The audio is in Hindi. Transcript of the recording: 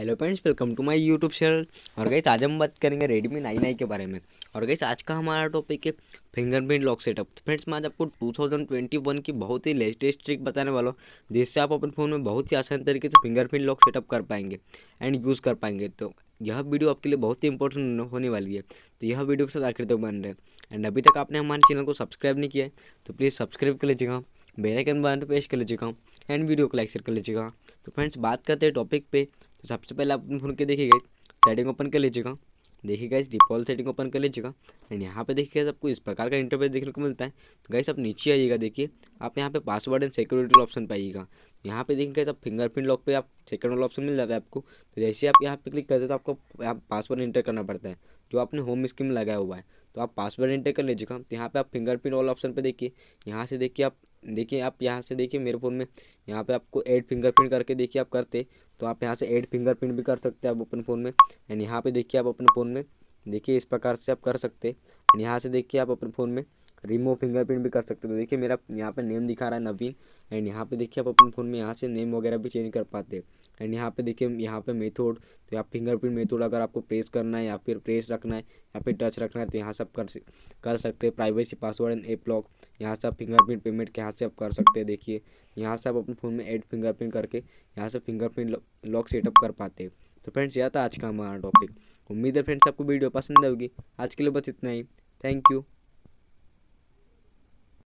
hello friends welcome to my YouTube channel और गई आज हम बात करेंगे रेडमी नाइन आई के बारे में और गई आज का हमारा टॉपिक है फिंगरप्रिंट लॉक सेटअप फ्रेंड्स मैं आज आपको 2021 की बहुत ही लेटेस्ट ट्रिक बताने वाला हूँ जिससे आप अपने फ़ोन में बहुत ही आसान तरीके से फिंगरप्रिंट लॉक सेटअप कर पाएंगे एंड यूज़ कर पाएंगे तो यह वीडियो आपके लिए बहुत ही इंपॉर्टेंट होने वाली है तो यह वीडियो के साथ आखिर तक बन रहे एंड अभी तक आपने हमारे चैनल को सब्सक्राइब नहीं किया है तो प्लीज़ सब्सक्राइब कर लीजिएगा बेलाइकन बन पेश कर लीजिएगा एंड वीडियो को लाइक शेयर कर लीजिएगा तो फ्रेंड्स बात करते हैं टॉपिक पे तो सबसे पहले आप फोन के देखिएगा सेटिंग ओपन कर लीजिएगा देखिए गाइस डिफॉल्ट सेटिंग ओपन कर लीजिएगा एंड यहाँ पे देखिए आपको इस प्रकार का इंटरफेस देखने को मिलता है तो गाइस आप नीचे आइएगा देखिए आप यहाँ पे पासवर्ड एंड सिक्योरिटी ऑप्शन पाइएगा यहाँ पे देखिए गाइस आप फिंगरप्रिंट लॉक पे आप सेकंड वाला ऑप्शन मिल जाता है आपको तो जैसे आप यहाँ पे क्लिक करते हैं तो आपको यहाँ पासवर्ड इंटर करना पड़ता है जो आपने होम स्क्रीन में लगाया हुआ है तो आप पासवर्ड एंटर कर लीजिएगा तो यहाँ पर आप फिंगरप्रिंट वाला ऑप्शन पर देखिए यहाँ से देखिए आप देखिए आप यहाँ से देखिए मेरे फ़ोन में यहाँ पे आपको फिंगर फिंगरप्रिंट करके देखिए आप करते तो आप यहाँ से फिंगर फिंगरप्रिंट भी कर सकते हैं आप अपने फ़ोन में एंड यहाँ पे देखिए आप अपने फ़ोन में देखिए इस प्रकार से आप कर सकते एंड यहाँ से देखिए आप अपने फ़ोन में रिमूव फिंगरप्रिंट भी कर सकते हो तो देखिए मेरा यहाँ पे नेम दिखा रहा है नवीन एंड यहाँ पे देखिए आप अपने फ़ोन में यहाँ से नेम वगैरह भी चेंज कर पाते हैं एंड यहाँ पे देखिए यहाँ पे मेथोड तो आप फिंगरप्रिंट मेथोड अगर आपको प्रेस करना है या फिर प्रेस रखना है या फिर टच रखना है तो यहाँ से आप कर कर सकते हैं privacy password and app lock यहाँ से आप फिंगरप्रिंट पेमेंट यहाँ से आप कर सकते हैं देखिए यहाँ से आप अपने फ़ोन में एड फिंगरप्रिंट करके यहाँ से फिंगरप्रिंट लॉक सेटअप कर पाते हैं तो फ्रेंड्स यह था आज का हमारा टॉपिक उम्मीद है फ्रेंड्स आपको वीडियो पसंद आएगी आज के लिए बस इतना ही थैंक यू